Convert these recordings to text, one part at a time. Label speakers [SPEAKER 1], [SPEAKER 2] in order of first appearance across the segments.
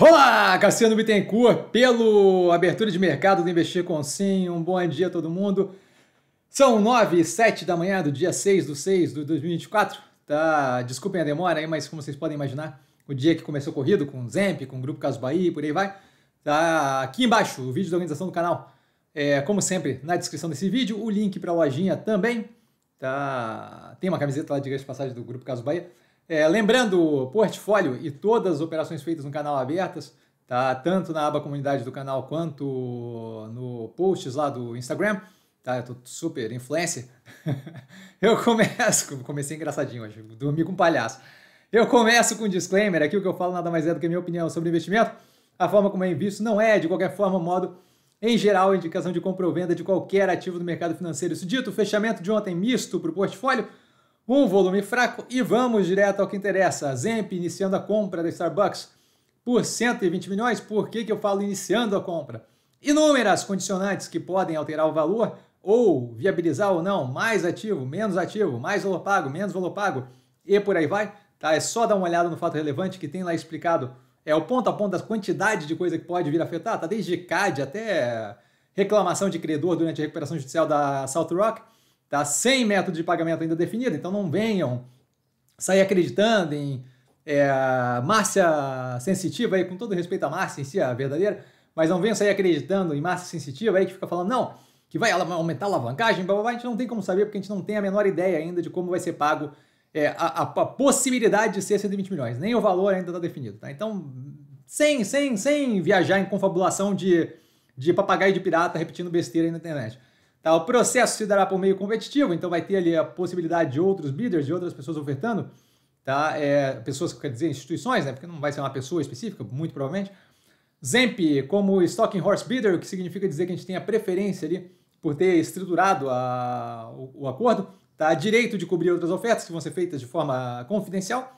[SPEAKER 1] Olá, Cassiano Bittencourt, pelo abertura de mercado do Investir com Sim. Um bom dia a todo mundo. São 9 e 7 da manhã do dia 6 do 6 de 2024. Tá, desculpem a demora aí, mas como vocês podem imaginar, o dia que começou corrido com o Zemp, com o Grupo Caso Bahia e por aí vai, tá aqui embaixo o vídeo da organização do canal. É, como sempre, na descrição desse vídeo, o link para a lojinha também. Tá, tem uma camiseta lá, de de passagem, do Grupo Caso Bahia. É, lembrando, o portfólio e todas as operações feitas no canal abertas, tá? Tanto na aba comunidade do canal quanto no posts lá do Instagram, tá? Eu tô super influencer. eu começo, comecei engraçadinho hoje, dormi com um palhaço. Eu começo com um disclaimer, aqui o que eu falo nada mais é do que a minha opinião sobre investimento. A forma como é invisto não é, de qualquer forma, modo em geral, indicação de compra ou venda de qualquer ativo do mercado financeiro. Isso dito, fechamento de ontem misto para o portfólio um volume fraco e vamos direto ao que interessa. Zemp iniciando a compra da Starbucks por 120 milhões. Por que, que eu falo iniciando a compra? Inúmeras condicionantes que podem alterar o valor ou viabilizar ou não, mais ativo, menos ativo, mais valor pago, menos valor pago e por aí vai. Tá? É só dar uma olhada no fato relevante que tem lá explicado é o ponto a ponto da quantidade de coisa que pode vir a afetar, tá? desde CAD até reclamação de credor durante a recuperação judicial da South Rock tá? Sem método de pagamento ainda definido, então não venham sair acreditando em é, Márcia sensitiva aí, com todo respeito à Márcia em si, a verdadeira, mas não venham sair acreditando em Márcia sensitiva aí que fica falando, não, que vai aumentar a alavancagem, blá, blá, blá, a gente não tem como saber porque a gente não tem a menor ideia ainda de como vai ser pago é, a, a, possibilidade de ser 120 milhões, nem o valor ainda está definido, tá? Então, sem, sem, sem viajar em confabulação de, de papagaio de pirata repetindo besteira aí na internet. Tá? O processo se dará por meio competitivo, então vai ter ali a possibilidade de outros bidders, de outras pessoas ofertando, tá? É, pessoas, quer dizer, instituições, né? porque não vai ser uma pessoa específica, muito provavelmente. Zemp como Stocking Horse Bidder, o que significa dizer que a gente tem a preferência ali por ter estruturado a, o, o acordo, tá? direito de cobrir outras ofertas que vão ser feitas de forma confidencial,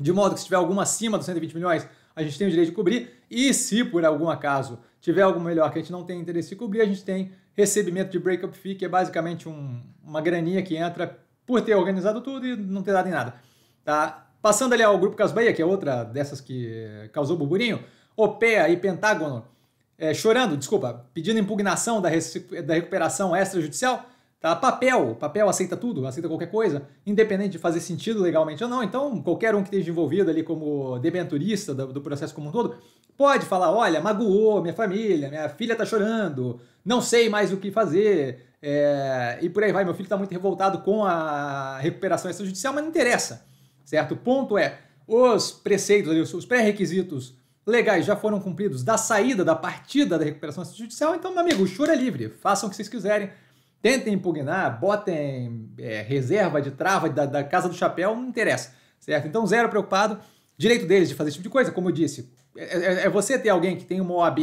[SPEAKER 1] de modo que se tiver alguma acima dos 120 milhões, a gente tem o direito de cobrir, e se por algum acaso tiver algo melhor que a gente não tem interesse em cobrir, a gente tem recebimento de breakup fee, que é basicamente um, uma graninha que entra por ter organizado tudo e não ter dado em nada. Tá? Passando ali ao Grupo Cas que é outra dessas que causou burburinho, OPEA e Pentágono é, chorando, desculpa, pedindo impugnação da, da recuperação extrajudicial, Tá? Papel, papel aceita tudo, aceita qualquer coisa, independente de fazer sentido legalmente ou não. Então, qualquer um que esteja envolvido ali como debenturista do, do processo como um todo, pode falar, olha, magoou minha família, minha filha tá chorando, não sei mais o que fazer, é, e por aí vai, meu filho está muito revoltado com a recuperação extrajudicial, mas não interessa, certo? O ponto é, os preceitos, os pré-requisitos legais já foram cumpridos da saída, da partida da recuperação extrajudicial, então, meu amigo, chora é livre, façam o que vocês quiserem, tentem impugnar, botem é, reserva de trava da, da, casa do chapéu, não interessa, certo? Então, zero preocupado, direito deles de fazer esse tipo de coisa, como eu disse. É, é, é você ter alguém que tem uma OAB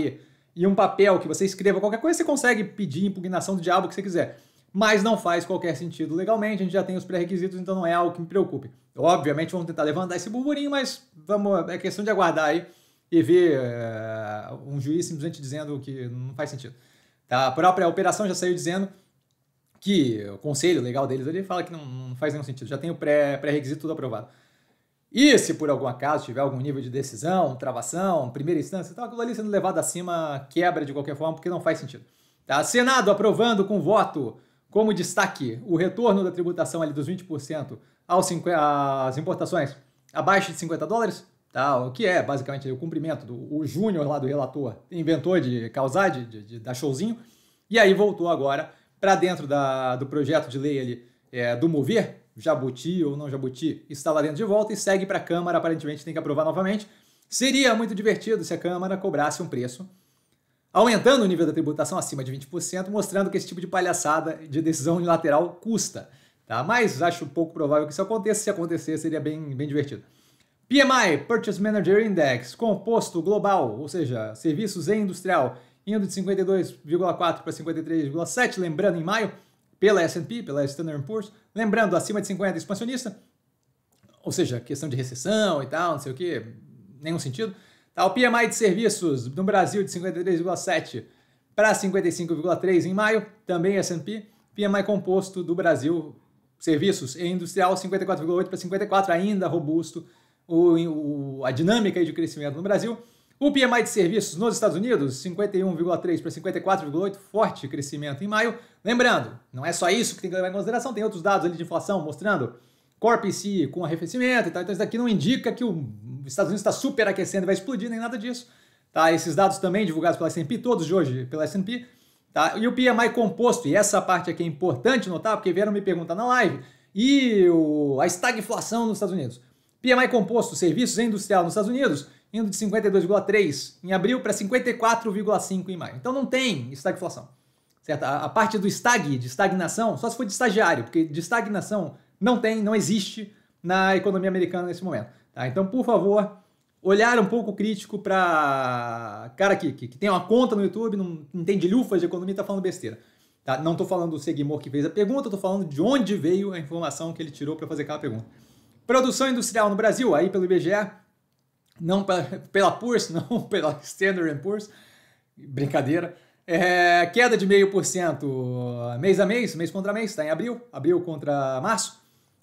[SPEAKER 1] e um papel que você escreva qualquer coisa, você consegue pedir impugnação do diabo que você quiser. Mas não faz qualquer sentido legalmente, a gente já tem os pré-requisitos, então não é algo que me preocupe. Obviamente vamos tentar levantar esse burburinho, mas vamos, é questão de aguardar aí e ver é, um juiz simplesmente dizendo que não faz sentido. Tá? A própria operação já saiu dizendo que o conselho legal deles ele fala que não, não faz nenhum sentido, já tem o pré-requisito tudo aprovado. E se por algum acaso tiver algum nível de decisão, travação, primeira instância, então aquilo ali sendo levado acima quebra de qualquer forma, porque não faz sentido. Tá? Senado aprovando com voto como destaque o retorno da tributação ali dos 20% aos às importações abaixo de 50 dólares, tá? o que é basicamente o cumprimento do o Júnior lá do relator inventou de causar, de, de, de dar showzinho, e aí voltou agora para dentro da, do projeto de lei ali, é, do mover, Jabuti ou não Jabuti, está lá dentro de volta e segue para a Câmara, aparentemente tem que aprovar novamente. Seria muito divertido se a Câmara cobrasse um preço, aumentando o nível da tributação acima de 20%, mostrando que esse tipo de palhaçada de decisão unilateral custa. Tá? Mas acho pouco provável que isso aconteça. Se acontecer, seria bem, bem divertido. PMI, Purchase Manager Index, composto global, ou seja, serviços e industrial, indo de 52,4 para 53,7, lembrando em maio, pela S&P, pela Standard Poor's, lembrando acima de 50 expansionista, ou seja, questão de recessão e tal, não sei o que, nenhum sentido. Tá, o PMI de serviços no Brasil de 53,7 para 55,3 em maio, também S&P, PMI composto do Brasil, serviços e industrial 54,8 para 54, ainda robusto o, o, a dinâmica de crescimento no Brasil. O PMI de serviços nos Estados Unidos, 51,3 para 54,8, forte crescimento em maio. Lembrando, não é só isso que tem que levar em consideração, tem outros dados ali de inflação mostrando Corp C com arrefecimento e tal. Então isso daqui não indica que os Estados Unidos está superaquecendo e vai explodir, nem nada disso. Tá? Esses dados também divulgados pela S&P, todos de hoje pela S&P. Tá? E o PMI composto, e essa parte aqui é importante notar, porque vieram me perguntar na live, e o, a estagflação nos Estados Unidos? PMI composto, serviços industrial nos Estados Unidos indo de 52,3 em abril para 54,5 em maio. Então não tem estagflação. Certo? A, a parte do stag, de estagnação, só se for de estagiário, porque de estagnação não tem, não existe na economia americana nesse momento. Tá? Então, por favor, olhar um pouco crítico para cara aqui, que, que, tem uma conta no YouTube, não entende lufas de economia e está falando besteira. Tá? Não estou falando do Seguimor que fez a pergunta, estou falando de onde veio a informação que ele tirou para fazer aquela pergunta. Produção industrial no Brasil, aí pelo IBGE, não pela, pela não pela Standard Poor's, brincadeira. É, queda de 0,5% mês a mês, mês contra mês, está em abril, abril contra março,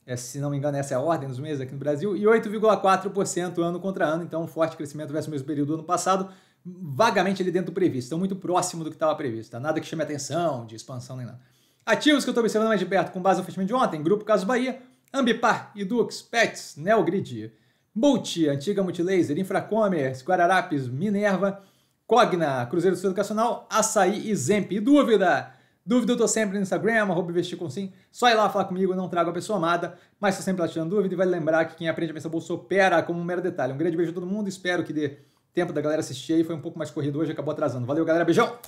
[SPEAKER 1] é, se não me engano essa é a ordem dos meses aqui no Brasil, e 8,4% ano contra ano, então um forte crescimento versus o mesmo período do ano passado, vagamente ali dentro do previsto, então muito próximo do que estava previsto, tá? nada que chame atenção, de expansão nem nada. Ativos que eu estou observando mais de perto com base no fechamento de ontem, Grupo Caso Bahia, Ambipar, Edux, Pets, Neogrid, Multi, Antiga Multilaser, Infracommerce, Guararapes, Minerva, Cogna, Cruzeiro do Sul Educacional, Açaí e Zemp. E dúvida? Dúvida eu tô sempre no Instagram, arroba investir com sim. Só ir lá falar comigo, não trago a pessoa amada, mas tô sempre lá tirando dúvida e vai lembrar que quem aprende a pensar bolsa opera como um mero detalhe. Um grande beijo a todo mundo, espero que dê tempo da galera assistir aí, foi um pouco mais corrido hoje, acabou atrasando. Valeu galera, beijão!